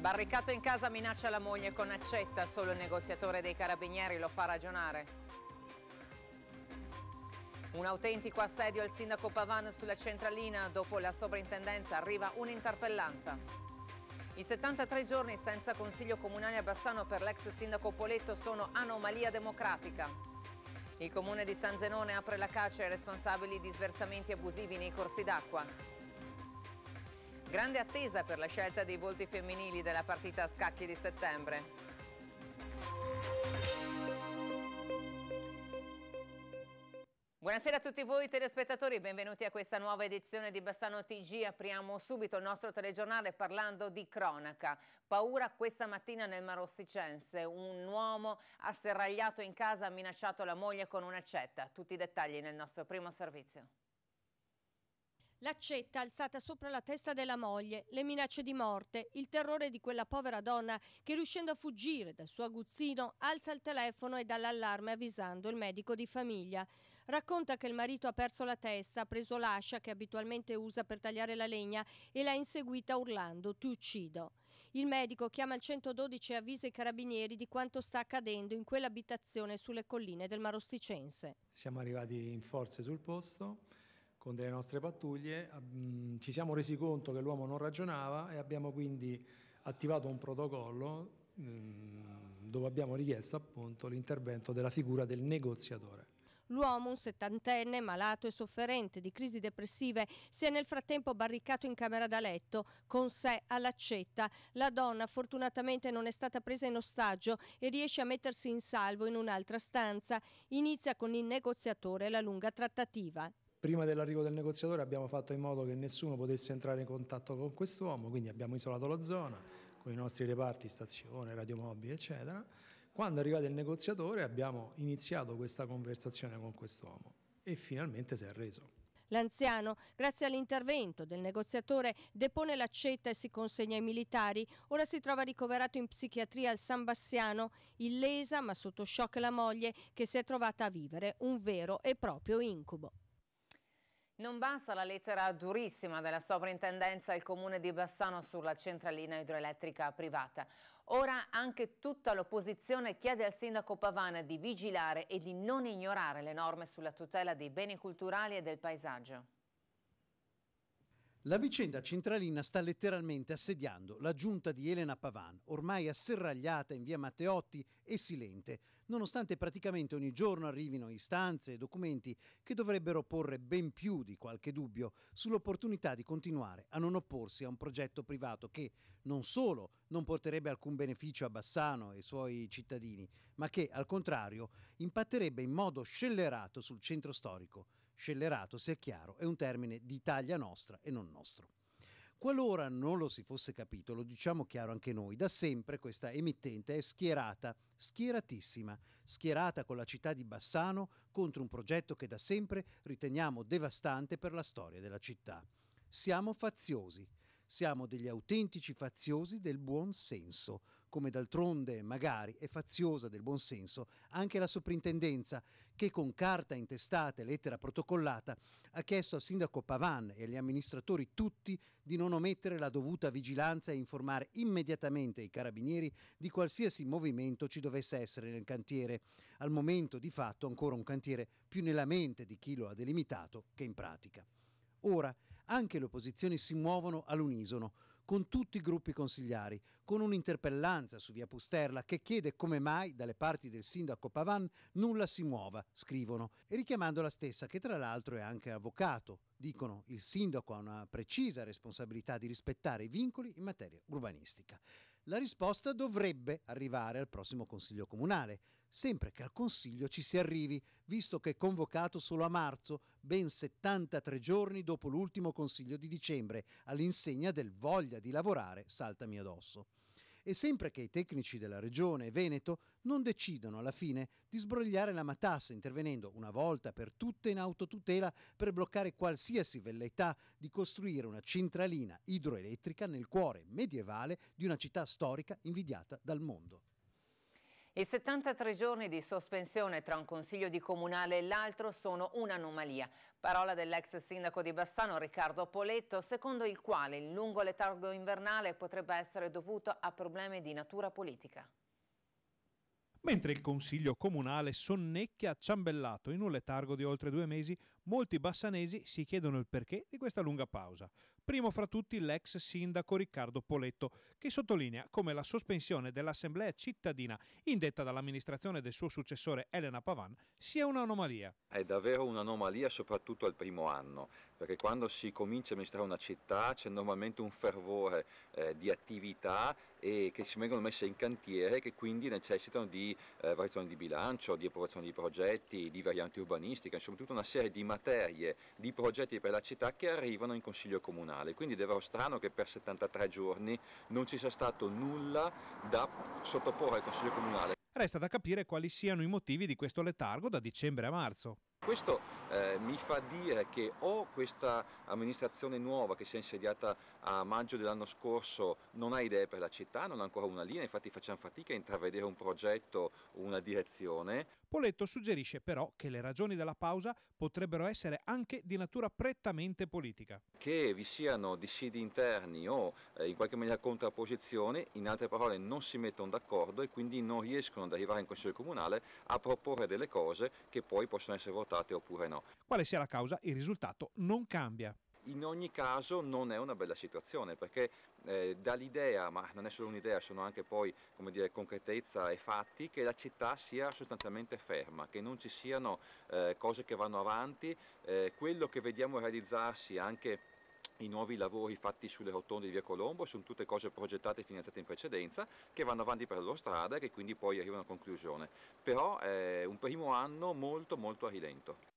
Barricato in casa minaccia la moglie con accetta, solo il negoziatore dei carabinieri lo fa ragionare. Un autentico assedio al sindaco Pavan sulla centralina, dopo la sovrintendenza arriva un'interpellanza. I 73 giorni senza consiglio comunale a Bassano per l'ex sindaco Poletto sono anomalia democratica. Il comune di San Zenone apre la caccia ai responsabili di sversamenti abusivi nei corsi d'acqua. Grande attesa per la scelta dei volti femminili della partita a scacchi di settembre. Buonasera a tutti voi telespettatori, benvenuti a questa nuova edizione di Bassano TG. Apriamo subito il nostro telegiornale parlando di cronaca. Paura questa mattina nel Marossicense, un uomo asserragliato in casa ha minacciato la moglie con un'accetta. Tutti i dettagli nel nostro primo servizio. L'accetta alzata sopra la testa della moglie, le minacce di morte, il terrore di quella povera donna che riuscendo a fuggire dal suo aguzzino alza il telefono e dà l'allarme avvisando il medico di famiglia. Racconta che il marito ha perso la testa, ha preso l'ascia che abitualmente usa per tagliare la legna e l'ha inseguita urlando ti uccido. Il medico chiama il 112 e avvisa i carabinieri di quanto sta accadendo in quell'abitazione sulle colline del Marosticense. Siamo arrivati in forze sul posto con delle nostre pattuglie, mm, ci siamo resi conto che l'uomo non ragionava e abbiamo quindi attivato un protocollo mm, dove abbiamo richiesto appunto l'intervento della figura del negoziatore. L'uomo, un settantenne, malato e sofferente di crisi depressive, si è nel frattempo barricato in camera da letto, con sé all'accetta. La donna fortunatamente non è stata presa in ostaggio e riesce a mettersi in salvo in un'altra stanza. Inizia con il negoziatore la lunga trattativa. Prima dell'arrivo del negoziatore abbiamo fatto in modo che nessuno potesse entrare in contatto con quest'uomo, quindi abbiamo isolato la zona con i nostri reparti, stazione, radiomobili, eccetera. Quando è arrivato il negoziatore abbiamo iniziato questa conversazione con quest'uomo e finalmente si è arreso. L'anziano, grazie all'intervento del negoziatore, depone l'accetta e si consegna ai militari. Ora si trova ricoverato in psichiatria al San Bassiano, illesa ma sotto shock la moglie che si è trovata a vivere un vero e proprio incubo. Non basta la lettera durissima della sovrintendenza al comune di Bassano sulla centralina idroelettrica privata. Ora anche tutta l'opposizione chiede al sindaco Pavana di vigilare e di non ignorare le norme sulla tutela dei beni culturali e del paesaggio. La vicenda centralina sta letteralmente assediando la giunta di Elena Pavan, ormai asserragliata in via Matteotti e silente nonostante praticamente ogni giorno arrivino istanze e documenti che dovrebbero porre ben più di qualche dubbio sull'opportunità di continuare a non opporsi a un progetto privato che non solo non porterebbe alcun beneficio a Bassano e ai suoi cittadini, ma che al contrario impatterebbe in modo scellerato sul centro storico. Scellerato, sia chiaro, è un termine di taglia nostra e non nostro. Qualora non lo si fosse capito, lo diciamo chiaro anche noi, da sempre questa emittente è schierata, schieratissima, schierata con la città di Bassano contro un progetto che da sempre riteniamo devastante per la storia della città. Siamo faziosi, siamo degli autentici faziosi del buon senso, come d'altronde magari è faziosa del buonsenso anche la soprintendenza che con carta intestata e lettera protocollata ha chiesto al sindaco Pavan e agli amministratori tutti di non omettere la dovuta vigilanza e informare immediatamente i carabinieri di qualsiasi movimento ci dovesse essere nel cantiere, al momento di fatto ancora un cantiere più nella mente di chi lo ha delimitato che in pratica. Ora anche le opposizioni si muovono all'unisono, con tutti i gruppi consigliari, con un'interpellanza su via Pusterla che chiede come mai dalle parti del sindaco Pavan nulla si muova, scrivono, e richiamando la stessa che tra l'altro è anche avvocato. Dicono il sindaco ha una precisa responsabilità di rispettare i vincoli in materia urbanistica. La risposta dovrebbe arrivare al prossimo Consiglio Comunale sempre che al Consiglio ci si arrivi, visto che è convocato solo a marzo, ben 73 giorni dopo l'ultimo Consiglio di dicembre, all'insegna del voglia di lavorare saltami addosso. E sempre che i tecnici della Regione e Veneto non decidano alla fine di sbrogliare la matassa intervenendo una volta per tutte in autotutela per bloccare qualsiasi velleità di costruire una centralina idroelettrica nel cuore medievale di una città storica invidiata dal mondo. I 73 giorni di sospensione tra un consiglio di comunale e l'altro sono un'anomalia. Parola dell'ex sindaco di Bassano Riccardo Poletto, secondo il quale il lungo letargo invernale potrebbe essere dovuto a problemi di natura politica. Mentre il Consiglio Comunale sonnecchia ciambellato in un letargo di oltre due mesi, molti bassanesi si chiedono il perché di questa lunga pausa. Primo fra tutti l'ex sindaco Riccardo Poletto, che sottolinea come la sospensione dell'assemblea cittadina indetta dall'amministrazione del suo successore Elena Pavan sia un'anomalia. È davvero un'anomalia soprattutto al primo anno, perché quando si comincia a amministrare una città c'è normalmente un fervore eh, di attività e che si vengono messe in cantiere che quindi necessitano di eh, variazioni di bilancio, di approvazione di progetti, di varianti urbanistiche, insomma tutta una serie di materie materie di progetti per la città che arrivano in Consiglio Comunale, quindi è davvero strano che per 73 giorni non ci sia stato nulla da sottoporre al Consiglio Comunale. Resta da capire quali siano i motivi di questo letargo da dicembre a marzo. Questo eh, mi fa dire che o questa amministrazione nuova che si è insediata a maggio dell'anno scorso non ha idee per la città, non ha ancora una linea, infatti facciamo fatica a intravedere un progetto, una direzione. Poletto suggerisce però che le ragioni della pausa potrebbero essere anche di natura prettamente politica. Che vi siano dissidi interni o eh, in qualche maniera contrapposizioni, in altre parole non si mettono d'accordo e quindi non riescono ad arrivare in Consiglio Comunale a proporre delle cose che poi possono essere votate scusate oppure no. Quale sia la causa, il risultato non cambia. In ogni caso non è una bella situazione perché eh, dall'idea, ma non è solo un'idea, sono anche poi dire, concretezza e fatti, che la città sia sostanzialmente ferma, che non ci siano eh, cose che vanno avanti, eh, quello che vediamo realizzarsi anche i nuovi lavori fatti sulle rotonde di via Colombo sono tutte cose progettate e finanziate in precedenza che vanno avanti per la loro strada e che quindi poi arrivano a conclusione. Però è eh, un primo anno molto molto a rilento.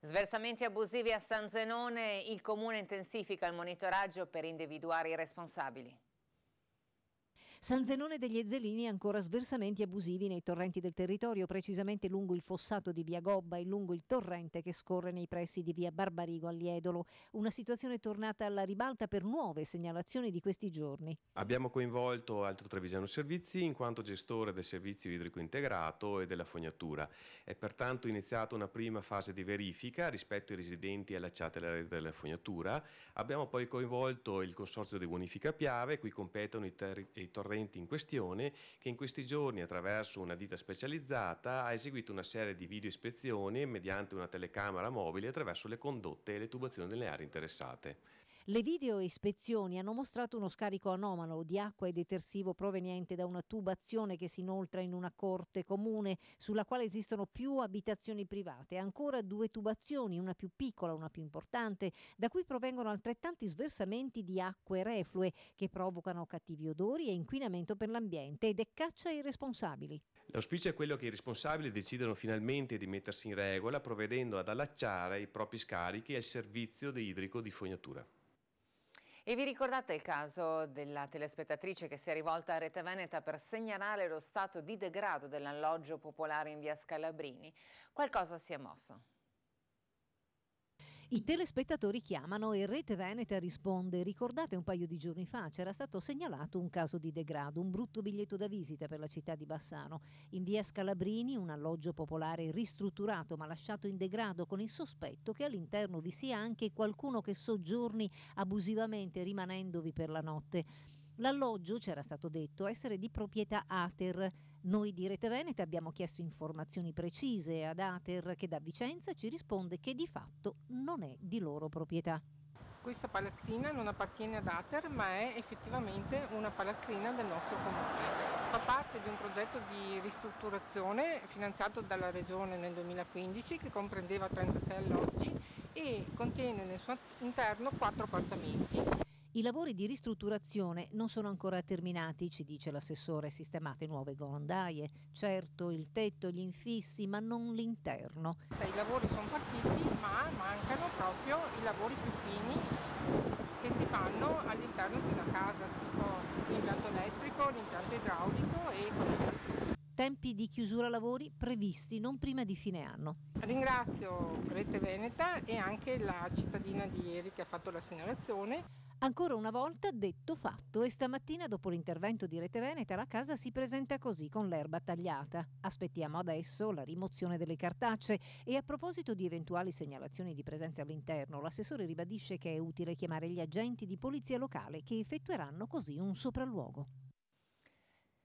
Sversamenti abusivi a San Zenone, il comune intensifica il monitoraggio per individuare i responsabili. San Zenone degli Ezzelini ancora sversamenti abusivi nei torrenti del territorio, precisamente lungo il fossato di via Gobba e lungo il torrente che scorre nei pressi di via Barbarigo a Liedolo. Una situazione tornata alla ribalta per nuove segnalazioni di questi giorni. Abbiamo coinvolto Altro Trevigiano Servizi in quanto gestore del servizio idrico integrato e della fognatura. È pertanto iniziata una prima fase di verifica rispetto ai residenti allacciati alla rete della fognatura. Abbiamo poi coinvolto il Consorzio di Bonifica Piave, cui competono i, ter- i torrenti correnti in questione che in questi giorni attraverso una ditta specializzata ha eseguito una serie di video ispezioni mediante una telecamera mobile attraverso le condotte e le tubazioni delle aree interessate. Le video ispezioni hanno mostrato uno scarico anomalo di acqua e detersivo proveniente da una tubazione che si inoltra in una corte comune sulla quale esistono più abitazioni private, ancora due tubazioni, una più piccola, e una più importante, da cui provengono altrettanti sversamenti di acque reflue che provocano cattivi odori e inquinamento per l'ambiente ed è caccia ai responsabili. L'auspicio è quello che i responsabili decidano finalmente di mettersi in regola provvedendo ad allacciare i propri scarichi al servizio idrico di fognatura. E vi ricordate il caso della telespettatrice che si è rivolta a Rete Veneta per segnalare lo stato di degrado dell'alloggio popolare in via Scalabrini? Qualcosa si è mosso. I telespettatori chiamano e Rete Veneta risponde. Ricordate un paio di giorni fa c'era stato segnalato un caso di degrado, un brutto biglietto da visita per la città di Bassano. In via Scalabrini un alloggio popolare ristrutturato ma lasciato in degrado con il sospetto che all'interno vi sia anche qualcuno che soggiorni abusivamente rimanendovi per la notte. L'alloggio, c'era stato detto, essere di proprietà Ater noi di Rete Veneta abbiamo chiesto informazioni precise ad Ater che da Vicenza ci risponde che di fatto non è di loro proprietà. Questa palazzina non appartiene ad Ater ma è effettivamente una palazzina del nostro comune. Fa parte di un progetto di ristrutturazione finanziato dalla Regione nel 2015 che comprendeva 36 alloggi e contiene nel suo interno 4 appartamenti. I lavori di ristrutturazione non sono ancora terminati, ci dice l'assessore, sistemate nuove gondaie, certo il tetto, gli infissi, ma non l'interno. I lavori sono partiti, ma mancano proprio i lavori più fini che si fanno all'interno di una casa, tipo l'impianto elettrico, l'impianto idraulico e quant'altro. Tempi di chiusura lavori previsti non prima di fine anno. Ringrazio Rete Veneta e anche la cittadina di ieri che ha fatto la segnalazione. Ancora una volta detto fatto e stamattina dopo l'intervento di Rete Veneta la casa si presenta così con l'erba tagliata. Aspettiamo adesso la rimozione delle cartacce e a proposito di eventuali segnalazioni di presenza all'interno l'assessore ribadisce che è utile chiamare gli agenti di polizia locale che effettueranno così un sopralluogo.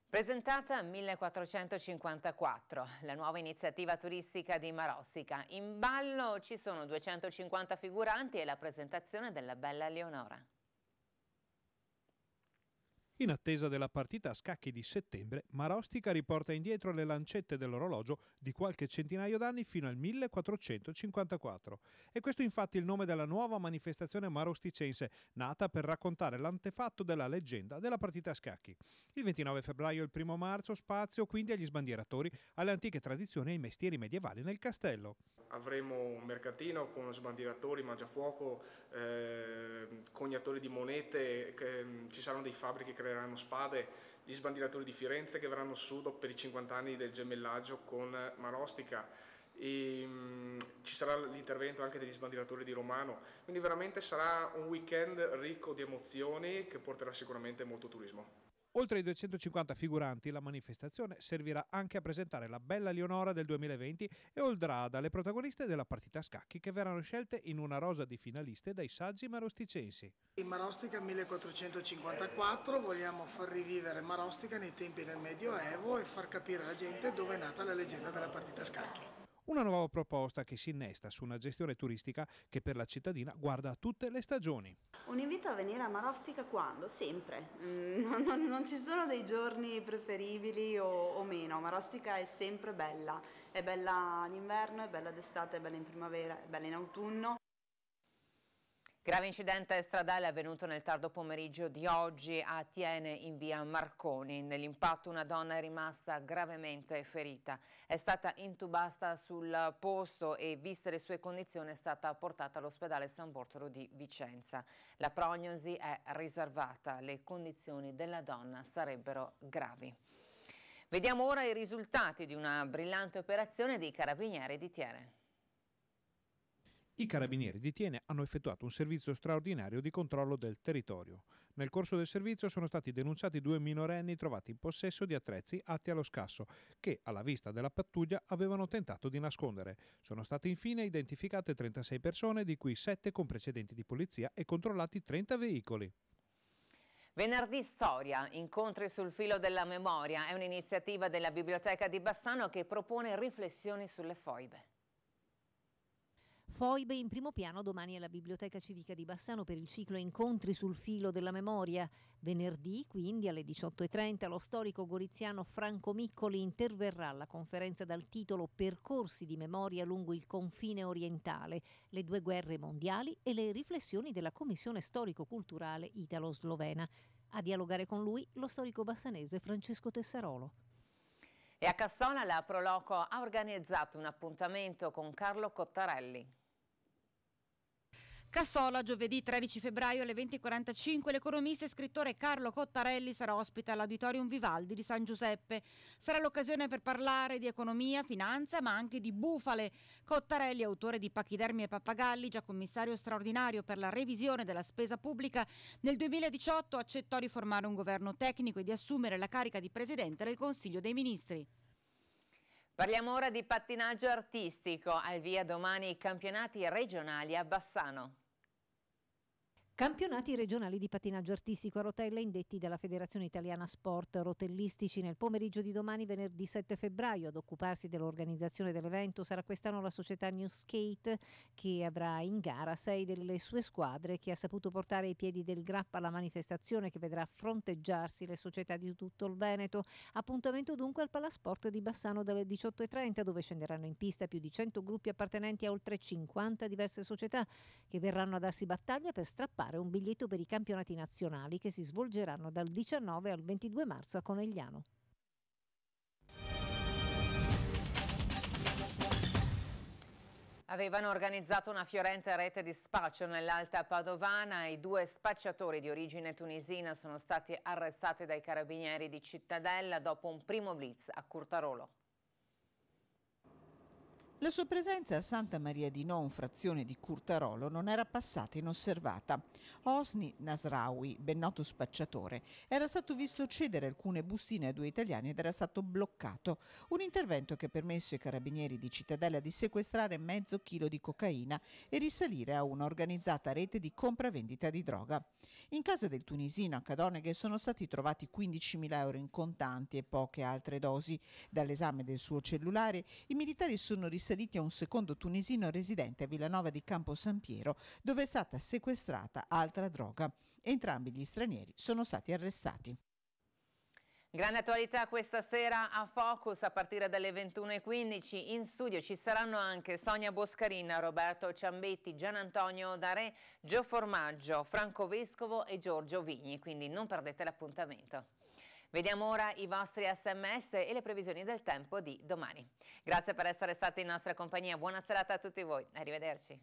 Presentata 1454, la nuova iniziativa turistica di Marossica. In ballo ci sono 250 figuranti e la presentazione della bella Leonora. In attesa della partita a scacchi di settembre, Marostica riporta indietro le lancette dell'orologio di qualche centinaio d'anni fino al 1454. E questo infatti il nome della nuova manifestazione marosticense, nata per raccontare l'antefatto della leggenda della partita a scacchi. Il 29 febbraio e il 1 marzo spazio quindi agli sbandieratori, alle antiche tradizioni e ai mestieri medievali nel castello avremo un mercatino con sbandieratori, mangiafuoco, eh, cognatori di monete, che, mm, ci saranno dei fabbri che creeranno spade, gli sbandieratori di Firenze che verranno su per i 50 anni del gemellaggio con Marostica. E, um, ci sarà l'intervento anche degli sbandieratori di Romano, quindi veramente sarà un weekend ricco di emozioni che porterà sicuramente molto turismo. Oltre ai 250 figuranti, la manifestazione servirà anche a presentare la bella Leonora del 2020 e Oldrada, le protagoniste della partita a scacchi che verranno scelte in una rosa di finaliste dai saggi marosticensi. In Marostica 1454 vogliamo far rivivere Marostica nei tempi del Medioevo e far capire alla gente dove è nata la leggenda della partita a scacchi. Una nuova proposta che si innesta su una gestione turistica che per la cittadina guarda a tutte le stagioni. Un invito a venire a Marostica quando? Sempre. Mm, non, non, non ci sono dei giorni preferibili o, o meno. Marostica è sempre bella. È bella d'inverno, è bella d'estate, è bella in primavera, è bella in autunno Grave incidente stradale avvenuto nel tardo pomeriggio di oggi a Tiene in via Marconi. Nell'impatto una donna è rimasta gravemente ferita. È stata intubata sul posto e, viste le sue condizioni, è stata portata all'ospedale San Bortolo di Vicenza. La prognosi è riservata. Le condizioni della donna sarebbero gravi. Vediamo ora i risultati di una brillante operazione dei carabinieri di Tiene. I carabinieri di Tiene hanno effettuato un servizio straordinario di controllo del territorio. Nel corso del servizio sono stati denunciati due minorenni trovati in possesso di attrezzi atti allo scasso, che alla vista della pattuglia avevano tentato di nascondere. Sono state infine identificate 36 persone, di cui 7 con precedenti di polizia e controllati 30 veicoli. Venerdì Storia, incontri sul filo della memoria, è un'iniziativa della Biblioteca di Bassano che propone riflessioni sulle foibe. Foibe in primo piano domani alla Biblioteca Civica di Bassano per il ciclo Incontri sul filo della memoria. Venerdì, quindi alle 18.30, lo storico goriziano Franco Miccoli interverrà alla conferenza dal titolo Percorsi di memoria lungo il confine orientale, le due guerre mondiali e le riflessioni della Commissione storico-culturale italo-slovena. A dialogare con lui lo storico bassanese Francesco Tessarolo. E a Cassona la Proloco ha organizzato un appuntamento con Carlo Cottarelli. Cassola, giovedì 13 febbraio alle 20.45, l'economista e scrittore Carlo Cottarelli sarà ospite all'Auditorium Vivaldi di San Giuseppe. Sarà l'occasione per parlare di economia, finanza, ma anche di bufale. Cottarelli, autore di Pachidermi e Pappagalli, già commissario straordinario per la revisione della spesa pubblica, nel 2018 accettò di formare un governo tecnico e di assumere la carica di presidente del Consiglio dei Ministri. Parliamo ora di pattinaggio artistico, al via domani i campionati regionali a Bassano. Campionati regionali di pattinaggio artistico a rotelle indetti dalla Federazione Italiana Sport Rotellistici nel pomeriggio di domani venerdì 7 febbraio. Ad occuparsi dell'organizzazione dell'evento sarà quest'anno la società New Skate che avrà in gara sei delle sue squadre che ha saputo portare ai piedi del grappa alla manifestazione che vedrà fronteggiarsi le società di tutto il Veneto. Appuntamento dunque al Palasport di Bassano dalle 18.30 dove scenderanno in pista più di 100 gruppi appartenenti a oltre 50 diverse società che verranno a darsi battaglia per strappare prenotare un biglietto per i campionati nazionali che si svolgeranno dal 19 al 22 marzo a Conegliano. Avevano organizzato una fiorente rete di spaccio nell'Alta Padovana e due spacciatori di origine tunisina sono stati arrestati dai carabinieri di Cittadella dopo un primo blitz a Curtarolo. La sua presenza a Santa Maria di Non, frazione di Curtarolo, non era passata inosservata. Osni Nasrawi, ben noto spacciatore, era stato visto cedere alcune bustine a due italiani ed era stato bloccato. Un intervento che ha permesso ai carabinieri di Cittadella di sequestrare mezzo chilo di cocaina e risalire a un'organizzata rete di compravendita di droga. In casa del tunisino a Cadoneghe sono stati trovati 15.000 euro in contanti e poche altre dosi. Dall'esame del suo cellulare, i militari sono risaliti risaliti a un secondo tunisino residente a Villanova di Campo San Piero, dove è stata sequestrata altra droga. Entrambi gli stranieri sono stati arrestati. Grande attualità questa sera a Focus a partire dalle 21.15. In studio ci saranno anche Sonia Boscarina, Roberto Ciambetti, Gian Antonio Dare, Gio Formaggio, Franco Vescovo e Giorgio Vigni. Quindi non perdete l'appuntamento. Vediamo ora i vostri sms e le previsioni del tempo di domani. Grazie per essere stati in nostra compagnia, buona serata a tutti voi, arrivederci.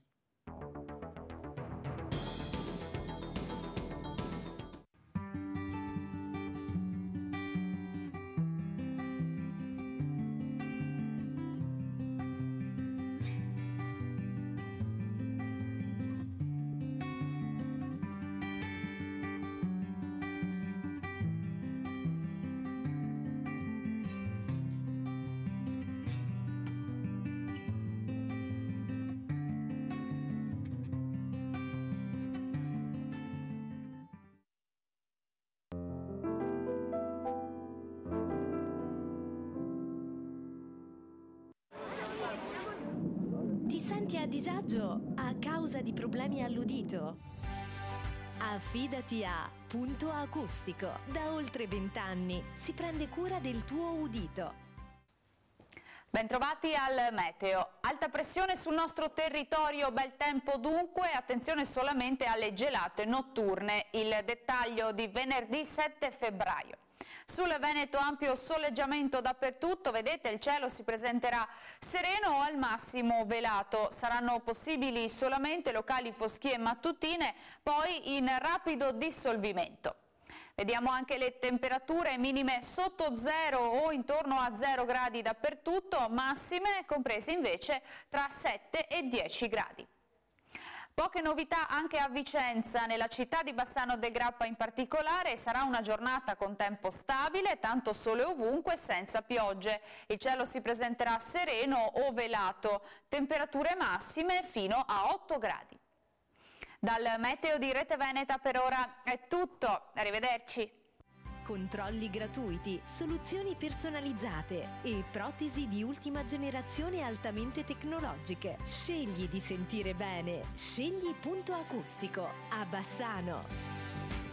disagio a causa di problemi all'udito? Affidati a Punto Acustico. Da oltre vent'anni si prende cura del tuo udito. Bentrovati al meteo. Alta pressione sul nostro territorio, bel tempo dunque, attenzione solamente alle gelate notturne. Il dettaglio di venerdì 7 febbraio. Sul Veneto ampio soleggiamento dappertutto, vedete il cielo si presenterà sereno o al massimo velato. Saranno possibili solamente locali foschie mattutine, poi in rapido dissolvimento. Vediamo anche le temperature minime sotto zero o intorno a 0 gradi dappertutto, massime comprese invece tra 7 e 10 gradi. Poche novità anche a Vicenza, nella città di Bassano del Grappa in particolare, sarà una giornata con tempo stabile, tanto sole ovunque, senza piogge. Il cielo si presenterà sereno o velato, temperature massime fino a 8 gradi. Dal meteo di Rete Veneta per ora è tutto, arrivederci controlli gratuiti, soluzioni personalizzate e protesi di ultima generazione altamente tecnologiche. Scegli di sentire bene. Scegli Punto Acustico a Bassano.